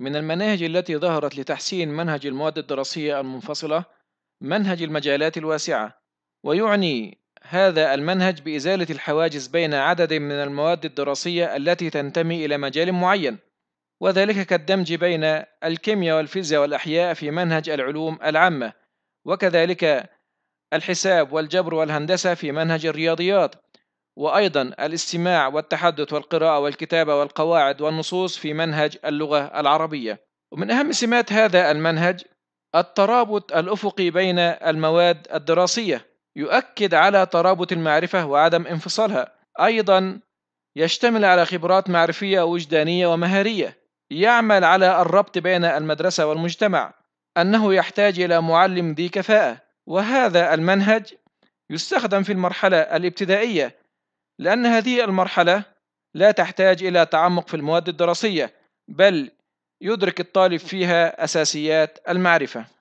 من المناهج التي ظهرت لتحسين منهج المواد الدراسية المنفصلة منهج المجالات الواسعة ويعني هذا المنهج بإزالة الحواجز بين عدد من المواد الدراسية التي تنتمي إلى مجال معين وذلك كالدمج بين الكيمياء والفيزياء والأحياء في منهج العلوم العامة وكذلك الحساب والجبر والهندسة في منهج الرياضيات وأيضا الاستماع والتحدث والقراءة والكتابة والقواعد والنصوص في منهج اللغة العربية ومن أهم سمات هذا المنهج الترابط الأفقي بين المواد الدراسية يؤكد على ترابط المعرفة وعدم انفصالها أيضا يشتمل على خبرات معرفية وجدانية ومهارية يعمل على الربط بين المدرسة والمجتمع أنه يحتاج إلى معلم ذي كفاءة وهذا المنهج يستخدم في المرحلة الابتدائية لأن هذه المرحلة لا تحتاج إلى تعمق في المواد الدراسية بل يدرك الطالب فيها أساسيات المعرفة